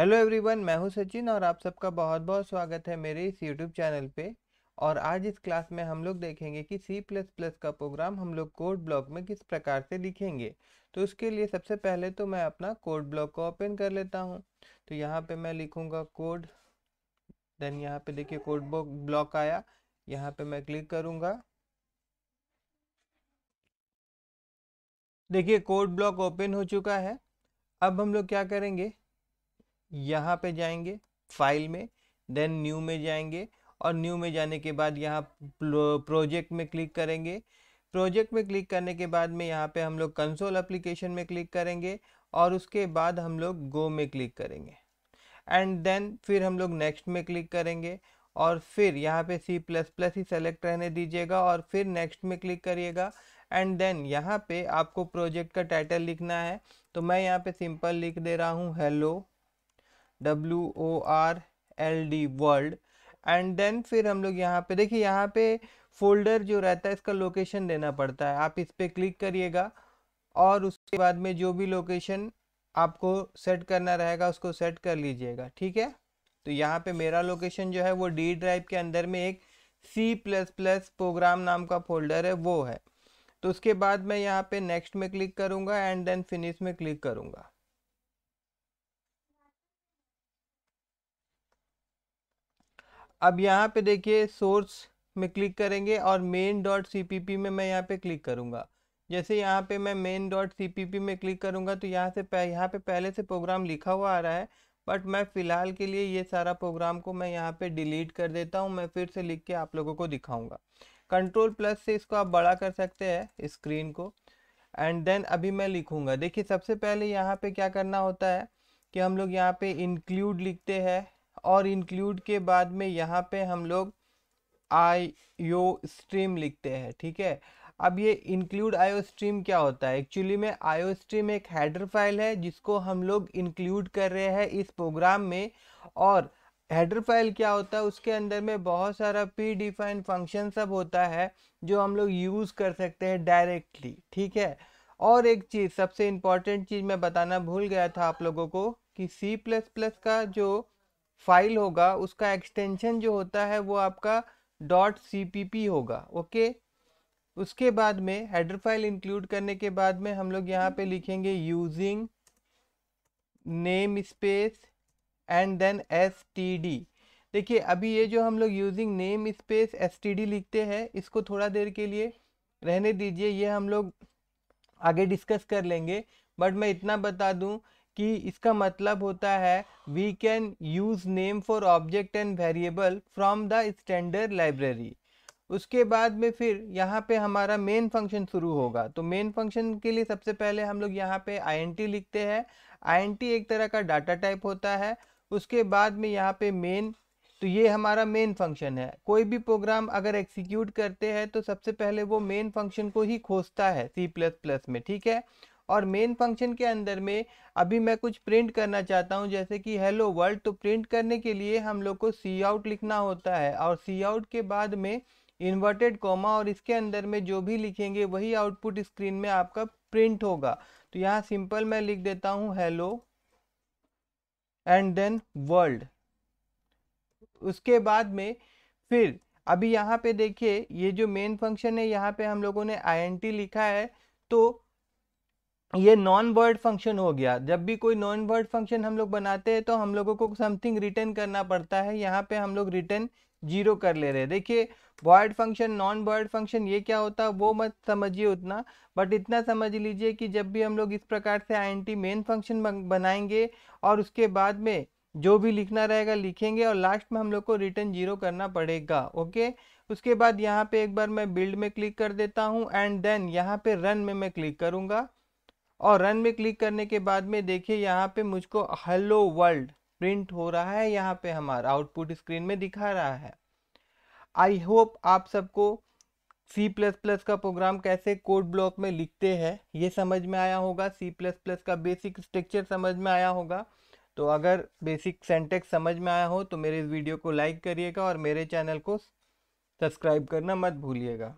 hello everyone मैं हूं सचिन और आप सबका बहुत बहुत स्वागत है मेरे इस यूट्यूब चैनल पे और आज इस क्लास में हम लोग देखेंगे कि सी प्लस प्लस का प्रोग्राम हम लोग कोड ब्लॉक में किस प्रकार से लिखेंगे तो उसके लिए सबसे पहले तो मैं अपना कोड ब्लॉक को ओपन कर लेता हूं तो यहाँ पे मैं लिखूँगा कोड देन यहाँ पे देखिए कोड ब्लॉक आया यहाँ पर मैं क्लिक करूँगा देखिए कोड ब्लॉक ओपन हो चुका है अब हम लोग क्या करेंगे यहाँ पे जाएंगे फाइल में देन न्यू में जाएंगे और न्यू में जाने के बाद यहाँ प्रोजेक्ट में क्लिक करेंगे प्रोजेक्ट में क्लिक करने के बाद में यहाँ पे हम लोग कंसोल एप्लीकेशन में क्लिक करेंगे और उसके बाद हम लोग गो में क्लिक करेंगे एंड देन फिर हम लोग नेक्स्ट में क्लिक करेंगे और फिर यहाँ पे सी प्लस प्लस ही सेलेक्ट रहने दीजिएगा और फिर नेक्स्ट में क्लिक करिएगा एंड देन यहाँ पे आपको प्रोजेक्ट का टाइटल लिखना है तो मैं यहाँ पे सिंपल लिख दे रहा हूँ hello W O R L D world and then फिर हम लोग यहाँ पे देखिए यहाँ पे फोल्डर जो रहता है इसका लोकेशन देना पड़ता है आप इस पर क्लिक करिएगा और उसके बाद में जो भी लोकेशन आपको सेट करना रहेगा उसको सेट कर लीजिएगा ठीक है तो यहाँ पे मेरा लोकेशन जो है वो डी ड्राइव के अंदर में एक सी प्लस प्लस प्रोग्राम नाम का फोल्डर है वो है तो उसके बाद मैं यहाँ पे नेक्स्ट में क्लिक करूँगा एंड देन फिनिश में क्लिक करूँगा अब यहाँ पे देखिए सोर्स में क्लिक करेंगे और मेन डॉट सी में मैं यहाँ पे क्लिक करूँगा जैसे यहाँ पे मैं मेन डॉट सी में क्लिक करूँगा तो यहाँ से यहाँ पे पहले से प्रोग्राम लिखा हुआ आ रहा है बट मैं फ़िलहाल के लिए ये सारा प्रोग्राम को मैं यहाँ पे डिलीट कर देता हूँ मैं फिर से लिख के आप लोगों को दिखाऊँगा कंट्रोल प्लस से इसको आप बड़ा कर सकते हैं स्क्रीन को एंड देन अभी मैं लिखूँगा देखिए सबसे पहले यहाँ पर क्या करना होता है कि हम लोग यहाँ पर इंक्लूड लिखते हैं और इंक्लूड के बाद में यहाँ पे हम लोग आई यो स्ट्रीम लिखते हैं ठीक है अब ये इंक्लूड आईओ स्ट्रीम क्या होता है एक्चुअली में आईओ स्ट्रीम एक हेडर फाइल है जिसको हम लोग इंक्लूड कर रहे हैं इस प्रोग्राम में और हेडर फाइल क्या होता है उसके अंदर में बहुत सारा पी डिफाइन फंक्शन सब होता है जो हम लोग यूज़ कर सकते हैं डायरेक्टली ठीक है और एक चीज़ सबसे इम्पॉर्टेंट चीज़ मैं बताना भूल गया था आप लोगों को कि सी प्लस प्लस का जो फाइल होगा उसका एक्सटेंशन जो होता है वो आपका डॉट सी होगा ओके उसके बाद में हेडर फाइल इंक्लूड करने के बाद में हम लोग यहाँ पे लिखेंगे using namespace and then S T D देखिए अभी ये जो हम लोग using namespace S T D लिखते हैं इसको थोड़ा देर के लिए रहने दीजिए ये हम लोग आगे डिस्कस कर लेंगे बट मैं इतना बता दूं कि इसका मतलब होता है we can use name for object and variable from the standard library उसके बाद में फिर यहाँ पे हमारा मेन फंक्शन शुरू होगा तो मेन फंक्शन के लिए सबसे पहले हम लोग यहाँ पे आई लिखते हैं आई एक तरह का डाटा टाइप होता है उसके बाद में यहाँ पे मेन तो ये हमारा मेन फंक्शन है कोई भी प्रोग्राम अगर एक्सिक्यूट करते हैं तो सबसे पहले वो मेन फंक्शन को ही खोजता है सी प्लस प्लस में ठीक है और मेन फंक्शन के अंदर में अभी मैं कुछ प्रिंट करना चाहता हूँ जैसे कि हेलो वर्ल्ड तो प्रिंट करने के लिए हम लोग को सी आउट लिखना होता है और सी आउट के बाद में इन्वर्टेड कॉमा और इसके अंदर में जो भी लिखेंगे वही आउटपुट स्क्रीन में आपका प्रिंट होगा तो यहाँ सिंपल मैं लिख देता हूँ हेलो एंड देन वर्ल्ड उसके बाद में फिर अभी यहाँ पे देखिए ये जो मेन फंक्शन है यहाँ पे हम लोगों ने आई लिखा है तो ये नॉन वर्ड फंक्शन हो गया जब भी कोई नॉन वर्ड फंक्शन हम लोग बनाते हैं तो हम लोगों को समथिंग रिटर्न करना पड़ता है यहाँ पे हम लोग रिटर्न जीरो कर ले रहे हैं देखिए word function non word function ये क्या होता है वो मत समझिए उतना बट इतना समझ लीजिए कि जब भी हम लोग इस प्रकार से I N T main function बनाएंगे और उसके बाद में जो भी लिखना रहेगा लिखेंगे और लास्ट में हम लोग को रिटर्न जीरो करना पड़ेगा ओके उसके बाद यहाँ पे एक बार मैं बिल्ड में क्लिक कर देता हूँ एंड देन यहाँ पे रन में मैं क्लिक करूँगा और रन में क्लिक करने के बाद में देखिए यहाँ पे मुझको हेलो वर्ल्ड प्रिंट हो रहा है यहाँ पे हमारा आउटपुट स्क्रीन में दिखा रहा है आई होप आप सबको सी प्लस प्लस का प्रोग्राम कैसे कोड ब्लॉक में लिखते हैं ये समझ में आया होगा सी प्लस प्लस का बेसिक स्ट्रक्चर समझ में आया होगा तो अगर बेसिक सेंटेक्स समझ में आया हो तो मेरे इस वीडियो को लाइक करिएगा और मेरे चैनल को सब्सक्राइब करना मत भूलिएगा